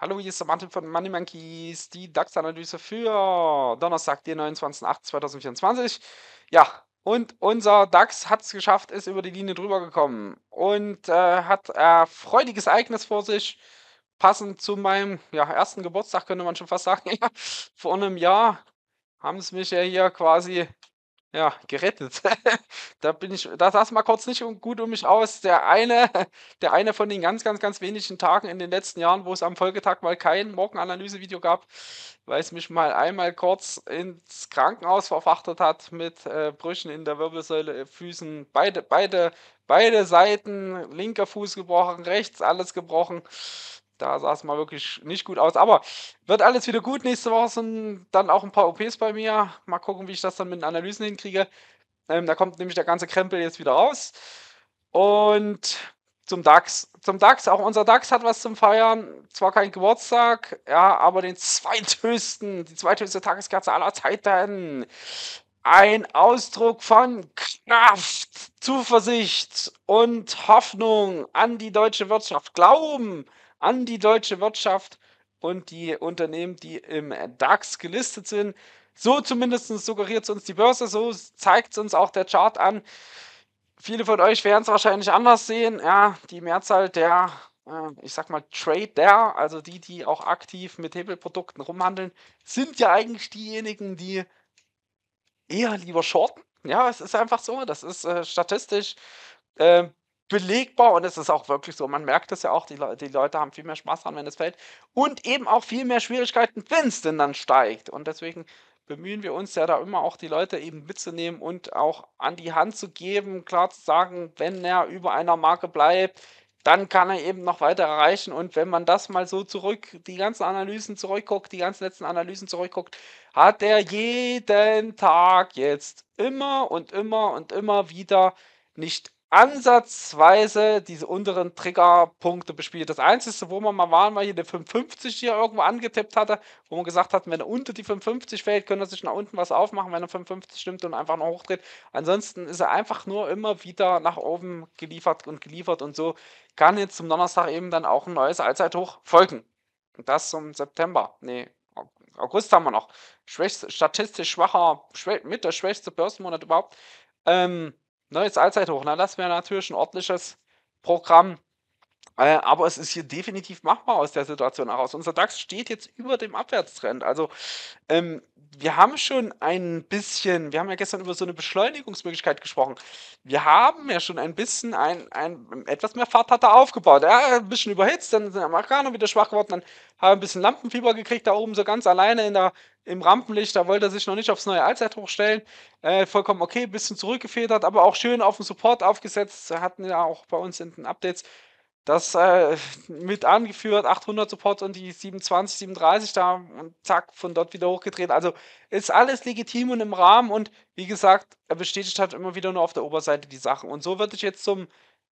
Hallo, hier ist der Martin von Money Monkeys, die DAX-Analyse für Donnerstag, den 29.08.2024. Ja, und unser DAX hat es geschafft, ist über die Linie drüber gekommen und äh, hat ein äh, freudiges Ereignis vor sich. Passend zu meinem ja, ersten Geburtstag, könnte man schon fast sagen, vor einem Jahr haben es mich ja hier quasi ja, gerettet. da bin ich, da sah es mal kurz nicht gut um mich aus. Der eine, der eine von den ganz, ganz, ganz wenigen Tagen in den letzten Jahren, wo es am Folgetag mal kein Morgenanalysevideo gab, weil es mich mal einmal kurz ins Krankenhaus verfrachtet hat mit äh, Brüchen in der Wirbelsäule, äh, Füßen, beide, beide, beide Seiten, linker Fuß gebrochen, rechts alles gebrochen da sah es mal wirklich nicht gut aus. Aber wird alles wieder gut. Nächste Woche sind dann auch ein paar OPs bei mir. Mal gucken, wie ich das dann mit den Analysen hinkriege. Ähm, da kommt nämlich der ganze Krempel jetzt wieder raus. Und zum DAX. Zum DAX, auch unser DAX hat was zum Feiern. Zwar kein Geburtstag, ja, aber den zweithöchsten, die zweithöchste Tageskerze aller Zeiten. Ein Ausdruck von Kraft, Zuversicht und Hoffnung an die deutsche Wirtschaft. Glauben an die deutsche Wirtschaft und die Unternehmen, die im DAX gelistet sind. So zumindest suggeriert es uns die Börse, so zeigt es uns auch der Chart an. Viele von euch werden es wahrscheinlich anders sehen. Ja, die Mehrzahl der, äh, ich sag mal, Trader, also die, die auch aktiv mit Hebelprodukten rumhandeln, sind ja eigentlich diejenigen, die eher lieber shorten. Ja, es ist einfach so. Das ist äh, statistisch äh, belegbar und es ist auch wirklich so. Man merkt es ja auch, die, Le die Leute haben viel mehr Spaß dran, wenn es fällt und eben auch viel mehr Schwierigkeiten, wenn es denn dann steigt. Und deswegen bemühen wir uns ja da immer auch die Leute eben mitzunehmen und auch an die Hand zu geben, klar zu sagen, wenn er über einer Marke bleibt, dann kann er eben noch weiter erreichen. Und wenn man das mal so zurück, die ganzen Analysen zurückguckt, die ganzen letzten Analysen zurückguckt, hat er jeden Tag jetzt immer und immer und immer wieder nicht ansatzweise diese unteren Triggerpunkte bespielt. Das Einzige, wo man mal waren, war hier eine 550 hier irgendwo angetippt hatte, wo man gesagt hat, wenn er unter die 55 fällt, könnte er sich nach unten was aufmachen, wenn er 55 stimmt und einfach noch hochdreht. Ansonsten ist er einfach nur immer wieder nach oben geliefert und geliefert und so kann jetzt zum Donnerstag eben dann auch ein neues Allzeithoch folgen. Und das zum September. Nee, August haben wir noch. Schwächste, statistisch schwacher, mit der schwächste Börsenmonat überhaupt. Ähm, neues Allzeithoch. Na, das wäre natürlich ein ordentliches Programm. Äh, aber es ist hier definitiv machbar aus der Situation heraus. Unser DAX steht jetzt über dem Abwärtstrend. Also ähm, wir haben schon ein bisschen, wir haben ja gestern über so eine Beschleunigungsmöglichkeit gesprochen. Wir haben ja schon ein bisschen ein, ein etwas mehr Fahrt hat er aufgebaut. Ja, ein bisschen überhitzt, dann sind Amerikaner wieder schwach geworden, dann haben wir ein bisschen Lampenfieber gekriegt, da oben so ganz alleine in der, im Rampenlicht, da wollte er sich noch nicht aufs neue Allzeithoch stellen. Äh, vollkommen okay, ein bisschen zurückgefedert, aber auch schön auf den Support aufgesetzt. Hatten ja auch bei uns in den Updates das äh, mit angeführt, 800 Support und die 27, 37 da und zack, von dort wieder hochgedreht. Also ist alles legitim und im Rahmen und wie gesagt, er bestätigt halt immer wieder nur auf der Oberseite die Sachen. Und so würde ich jetzt zum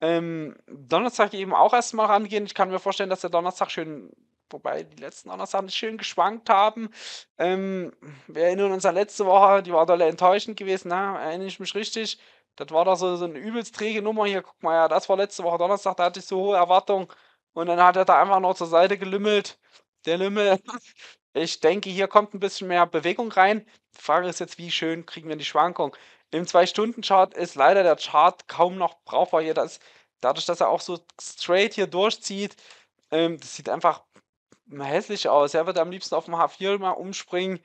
ähm, Donnerstag eben auch erstmal rangehen. Ich kann mir vorstellen, dass der Donnerstag schön wobei die letzten Donnerstag schön geschwankt haben. Ähm, wir erinnern uns an letzte Woche, die war doll enttäuschend gewesen, ne? erinnere ich mich richtig. Das war doch so, so eine übelst träge Nummer hier. Guck mal, ja, das war letzte Woche Donnerstag, da hatte ich so hohe Erwartungen. Und dann hat er da einfach noch zur Seite gelümmelt. Der Lümmel. Ich denke, hier kommt ein bisschen mehr Bewegung rein. Die Frage ist jetzt, wie schön kriegen wir die Schwankung? Im 2-Stunden-Chart ist leider der Chart kaum noch brauchbar hier. Das, dadurch, dass er auch so straight hier durchzieht, ähm, das sieht einfach hässlich aus. Er wird am liebsten auf dem H4 mal umspringen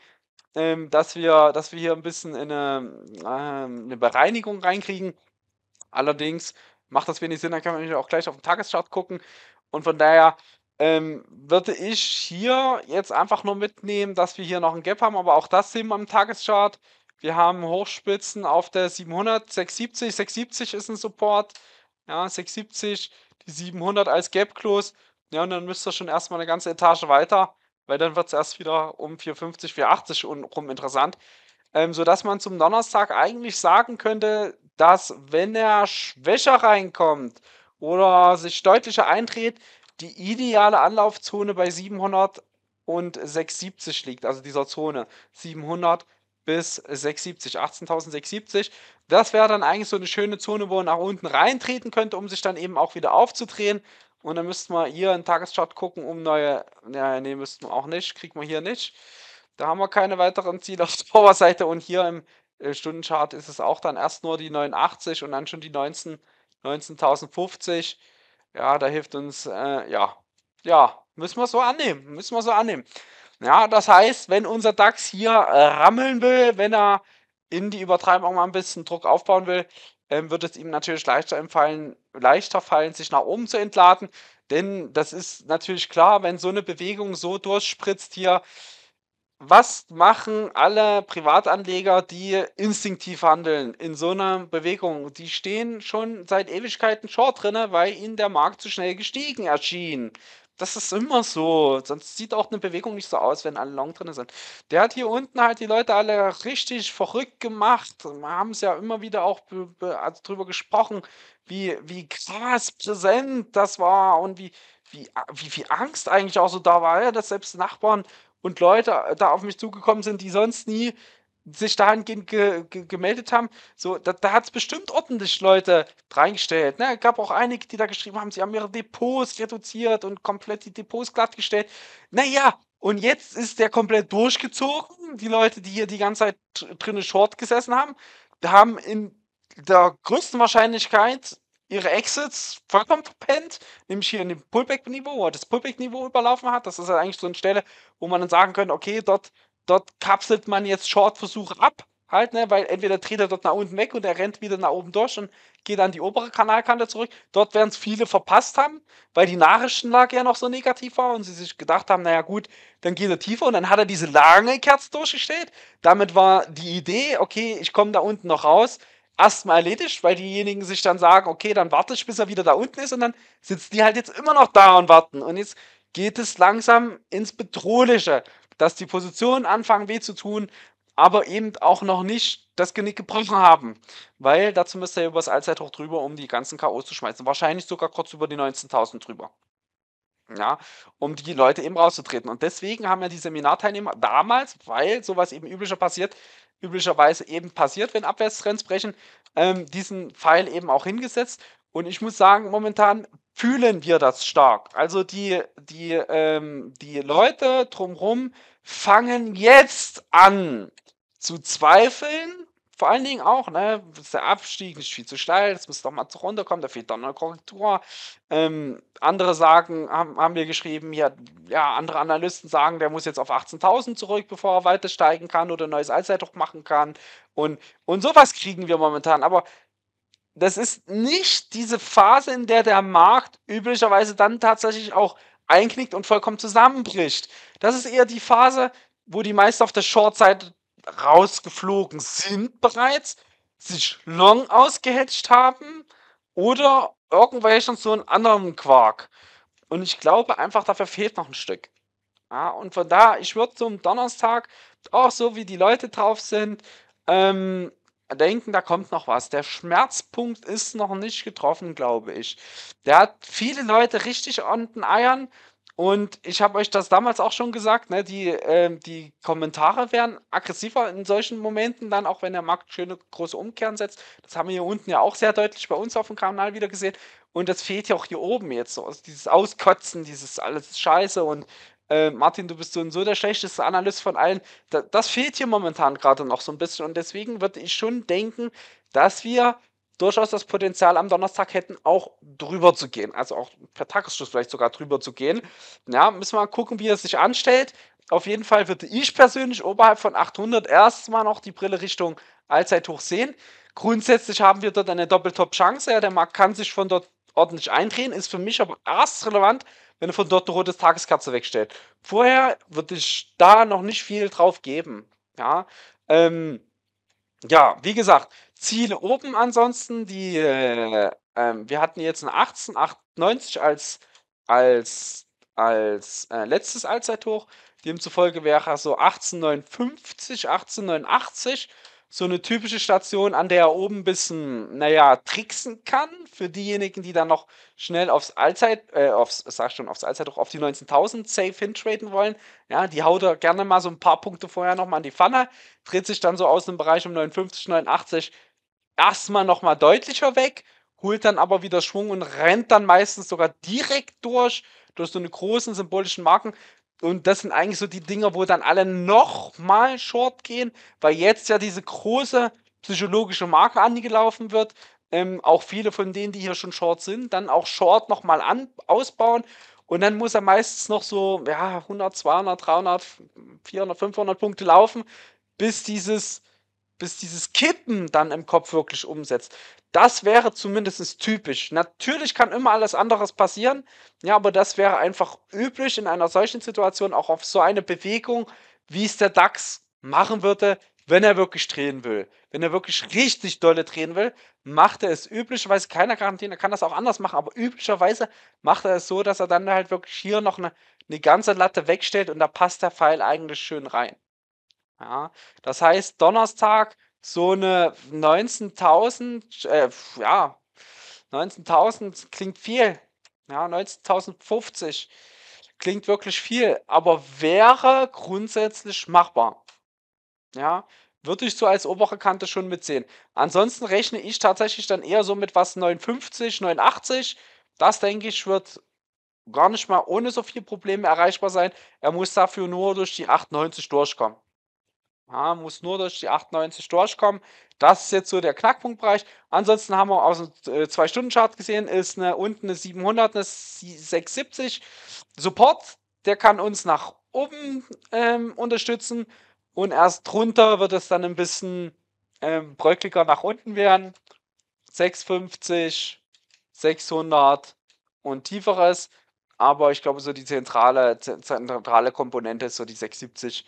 ähm, dass, wir, dass wir hier ein bisschen in eine, ähm, eine Bereinigung reinkriegen. Allerdings macht das wenig Sinn, dann können wir auch gleich auf den Tageschart gucken. Und von daher ähm, würde ich hier jetzt einfach nur mitnehmen, dass wir hier noch ein Gap haben, aber auch das sehen wir am Tageschart. Wir haben Hochspitzen auf der 700, 670, 670 ist ein Support, ja, 670, die 700 als Gap Close, ja, und dann müsst ihr schon erstmal eine ganze Etage weiter weil dann wird es erst wieder um 450, 480 rum interessant. Ähm, sodass man zum Donnerstag eigentlich sagen könnte, dass wenn er schwächer reinkommt oder sich deutlicher eintritt, die ideale Anlaufzone bei 700 und 670 liegt, also dieser Zone 700 bis 670, 18.670. Das wäre dann eigentlich so eine schöne Zone, wo er nach unten reintreten könnte, um sich dann eben auch wieder aufzudrehen und dann müssten wir hier einen Tageschart gucken, um neue. Naja, nee, müssten wir auch nicht. Kriegen wir hier nicht. Da haben wir keine weiteren Ziele auf der Powerseite. Und hier im äh, Stundenchart ist es auch dann erst nur die 89 und dann schon die 19.050. ja, da hilft uns, äh, ja, ja, müssen wir so annehmen, müssen wir so annehmen. Ja, das heißt, wenn unser DAX hier äh, rammeln will, wenn er in die Übertreibung mal ein bisschen Druck aufbauen will, ähm, wird es ihm natürlich leichter, fallen, leichter fallen, sich nach oben zu entladen. Denn das ist natürlich klar, wenn so eine Bewegung so durchspritzt hier, was machen alle Privatanleger, die instinktiv handeln in so einer Bewegung? Die stehen schon seit Ewigkeiten short drin, weil ihnen der Markt zu schnell gestiegen erschien. Das ist immer so. Sonst sieht auch eine Bewegung nicht so aus, wenn alle lang drin sind. Der hat hier unten halt die Leute alle richtig verrückt gemacht. Wir haben es ja immer wieder auch also drüber gesprochen, wie, wie krass präsent das war und wie, wie, wie viel Angst eigentlich auch so da war, ja, dass selbst Nachbarn und Leute da auf mich zugekommen sind, die sonst nie sich dahingehend ge ge gemeldet haben, so, da, da hat es bestimmt ordentlich Leute reingestellt. Ne? Gab auch einige, die da geschrieben haben, sie haben ihre Depots reduziert und komplett die Depots glattgestellt. Naja, und jetzt ist der komplett durchgezogen. Die Leute, die hier die ganze Zeit drinnen short gesessen haben, haben in der größten Wahrscheinlichkeit ihre Exits vollkommen verpennt, nämlich hier in dem Pullback-Niveau, wo er das Pullback-Niveau überlaufen hat. Das ist halt eigentlich so eine Stelle, wo man dann sagen könnte, okay, dort dort kapselt man jetzt Short-Versuche ab, halt, ne, weil entweder dreht er dort nach unten weg und er rennt wieder nach oben durch und geht an die obere Kanalkante zurück. Dort werden es viele verpasst haben, weil die Nachrichtenlage ja noch so negativ war und sie sich gedacht haben, naja gut, dann geht er tiefer und dann hat er diese lange Kerze durchgestellt. Damit war die Idee, okay, ich komme da unten noch raus, erstmal erledigt, weil diejenigen sich dann sagen, okay, dann warte ich, bis er wieder da unten ist und dann sitzen die halt jetzt immer noch da und warten. Und jetzt geht es langsam ins Bedrohliche dass die Positionen anfangen weh zu tun, aber eben auch noch nicht das Genick gebrochen haben. Weil dazu müsste er über das Allzeithoch drüber, um die ganzen K.O.s zu schmeißen. Wahrscheinlich sogar kurz über die 19.000 drüber. Ja, um die Leute eben rauszutreten. Und deswegen haben ja die Seminarteilnehmer damals, weil sowas eben üblicher passiert, üblicherweise eben passiert, wenn Abwärtstrends brechen, ähm, diesen Pfeil eben auch hingesetzt. Und ich muss sagen, momentan fühlen wir das stark. Also die, die, ähm, die Leute drumherum fangen jetzt an zu zweifeln. Vor allen Dingen auch, ne, ist der Abstieg ist viel zu steil, das muss doch mal zur Runde da fehlt doch eine Korrektur. Ähm, andere sagen, haben, haben wir geschrieben, ja, ja, andere Analysten sagen, der muss jetzt auf 18.000 zurück, bevor er weiter steigen kann oder ein neues Allzeitdruck machen kann. Und, und sowas kriegen wir momentan. Aber das ist nicht diese Phase, in der der Markt üblicherweise dann tatsächlich auch einknickt und vollkommen zusammenbricht. Das ist eher die Phase, wo die meisten auf der Short-Seite rausgeflogen sind bereits, sich long ausgehatcht haben oder irgendwelchen so einen anderen Quark. Und ich glaube einfach, dafür fehlt noch ein Stück. Ja, und von da, ich würde zum Donnerstag, auch so wie die Leute drauf sind, ähm, denken, da kommt noch was. Der Schmerzpunkt ist noch nicht getroffen, glaube ich. Der hat viele Leute richtig an den Eiern. Und ich habe euch das damals auch schon gesagt, ne, die, äh, die Kommentare werden aggressiver in solchen Momenten, dann auch wenn der Markt schöne große Umkehren setzt. Das haben wir hier unten ja auch sehr deutlich bei uns auf dem Kanal wieder gesehen. Und das fehlt ja auch hier oben jetzt so. Also dieses Auskotzen, dieses alles Scheiße und äh, Martin, du bist so, so der schlechteste Analyst von allen. Da, das fehlt hier momentan gerade noch so ein bisschen. Und deswegen würde ich schon denken, dass wir durchaus das Potenzial am Donnerstag hätten, auch drüber zu gehen. Also auch per Tagesschluss vielleicht sogar drüber zu gehen. Ja, müssen wir mal gucken, wie er sich anstellt. Auf jeden Fall würde ich persönlich oberhalb von 800 erstmal noch die Brille Richtung Allzeithoch sehen. Grundsätzlich haben wir dort eine Doppeltop-Chance. Ja, der Markt kann sich von dort ordentlich eindrehen, ist für mich aber erst relevant, wenn er von dort eine rote Tageskatze wegstellt. Vorher würde ich da noch nicht viel drauf geben. Ja, ähm, ja wie gesagt, Ziele oben ansonsten, die äh, äh, wir hatten jetzt eine 18, als, als, als äh, letztes Allzeithoch. Demzufolge wäre er so 1859, 1889 so eine typische Station, an der er oben ein bisschen, naja, tricksen kann. Für diejenigen, die dann noch schnell aufs Allzeit, äh, aufs, sag schon, aufs Allzeit, doch auf die 19.000 safe hintraden wollen. Ja, die haut er gerne mal so ein paar Punkte vorher nochmal an die Pfanne, dreht sich dann so aus dem Bereich um 59, 89 erstmal nochmal deutlicher weg, holt dann aber wieder Schwung und rennt dann meistens sogar direkt durch, durch so eine großen symbolischen Marken. Und das sind eigentlich so die Dinge, wo dann alle nochmal short gehen, weil jetzt ja diese große psychologische Marke angelaufen wird. Ähm, auch viele von denen, die hier schon short sind, dann auch short nochmal an, ausbauen. Und dann muss er meistens noch so ja, 100, 200, 300, 400, 500 Punkte laufen, bis dieses bis dieses Kippen dann im Kopf wirklich umsetzt. Das wäre zumindest typisch. Natürlich kann immer alles anderes passieren, ja, aber das wäre einfach üblich in einer solchen Situation auch auf so eine Bewegung, wie es der DAX machen würde, wenn er wirklich drehen will. Wenn er wirklich richtig dolle drehen will, macht er es üblicherweise, keiner Garantie, er kann das auch anders machen, aber üblicherweise macht er es so, dass er dann halt wirklich hier noch eine, eine ganze Latte wegstellt und da passt der Pfeil eigentlich schön rein. Ja, das heißt, Donnerstag so eine 19.000, äh, ja, 19.000 klingt viel. Ja, 19.050 klingt wirklich viel, aber wäre grundsätzlich machbar. Ja, würde ich so als obere Kante schon mitsehen. Ansonsten rechne ich tatsächlich dann eher so mit was 59, 89. Das denke ich wird gar nicht mal ohne so viele Probleme erreichbar sein. Er muss dafür nur durch die 98 durchkommen. Ja, muss nur durch die 98 durchkommen. Das ist jetzt so der Knackpunktbereich. Ansonsten haben wir aus dem 2-Stunden-Chart äh, gesehen, ist eine, unten eine 700, eine 670. Support, der kann uns nach oben ähm, unterstützen. Und erst drunter wird es dann ein bisschen ähm, bröckliger nach unten werden. 650, 600 und tieferes. Aber ich glaube, so die zentrale, zentrale Komponente ist so die 670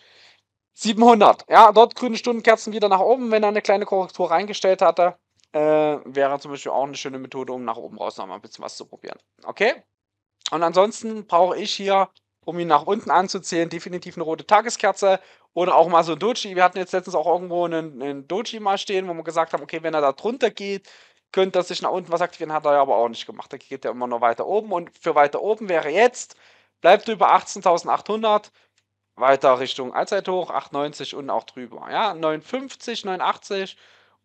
700. Ja, dort grüne Stundenkerzen wieder nach oben. Wenn er eine kleine Korrektur reingestellt hatte, äh, wäre zum Beispiel auch eine schöne Methode, um nach oben raus noch mal ein bisschen was zu probieren. Okay? Und ansonsten brauche ich hier, um ihn nach unten anzuzählen, definitiv eine rote Tageskerze oder auch mal so ein Doji. Wir hatten jetzt letztens auch irgendwo einen, einen Doji mal stehen, wo wir gesagt haben, okay, wenn er da drunter geht, könnte er sich nach unten was aktivieren, hat er ja aber auch nicht gemacht. Da geht er immer noch weiter oben und für weiter oben wäre jetzt, bleibt über 18.800 weiter Richtung Allzeithoch, 8,90 und auch drüber. Ja, 9,50, 9,80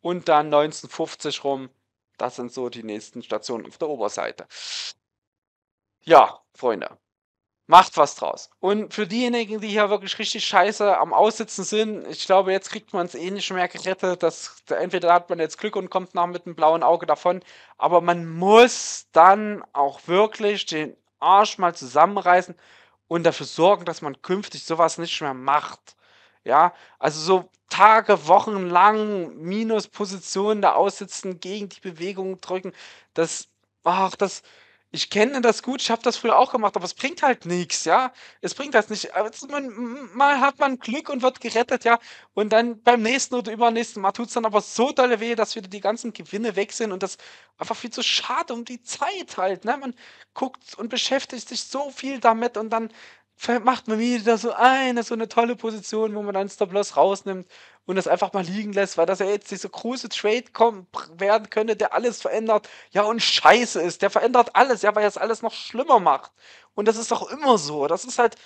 und dann 19,50 rum. Das sind so die nächsten Stationen auf der Oberseite. Ja, Freunde, macht was draus. Und für diejenigen, die hier wirklich richtig scheiße am Aussitzen sind, ich glaube, jetzt kriegt man es eh nicht mehr gerettet. Das, entweder hat man jetzt Glück und kommt nach mit einem blauen Auge davon, aber man muss dann auch wirklich den Arsch mal zusammenreißen und dafür sorgen, dass man künftig sowas nicht mehr macht. Ja, also so Tage, Wochen lang Minuspositionen da aussitzen, gegen die Bewegung drücken, das, ach, das, ich kenne das gut, ich habe das früher auch gemacht, aber es bringt halt nichts, ja. Es bringt das halt nicht. Also man, mal hat man Glück und wird gerettet, ja. Und dann beim nächsten oder übernächsten Mal tut es dann aber so dolle weh, dass wieder die ganzen Gewinne weg sind und das einfach viel zu schade um die Zeit halt, ne? Man guckt und beschäftigt sich so viel damit und dann macht man wieder so eine, so eine tolle Position, wo man dann Stop-Loss rausnimmt und das einfach mal liegen lässt, weil das ja jetzt diese große Trade kommen, werden könnte, der alles verändert. Ja, und scheiße ist, der verändert alles, ja, weil er es alles noch schlimmer macht. Und das ist doch immer so. Das ist halt,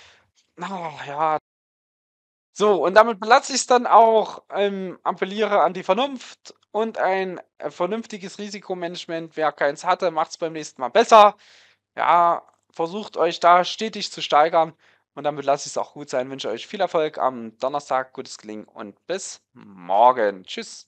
oh, ja. So, und damit belasse ich es dann auch, ähm, appelliere an die Vernunft und ein äh, vernünftiges Risikomanagement. Wer keins hatte, macht es beim nächsten Mal besser. Ja, versucht euch da stetig zu steigern. Und damit lasse ich es auch gut sein. Wünsche euch viel Erfolg am Donnerstag, gutes Gelingen und bis morgen. Tschüss.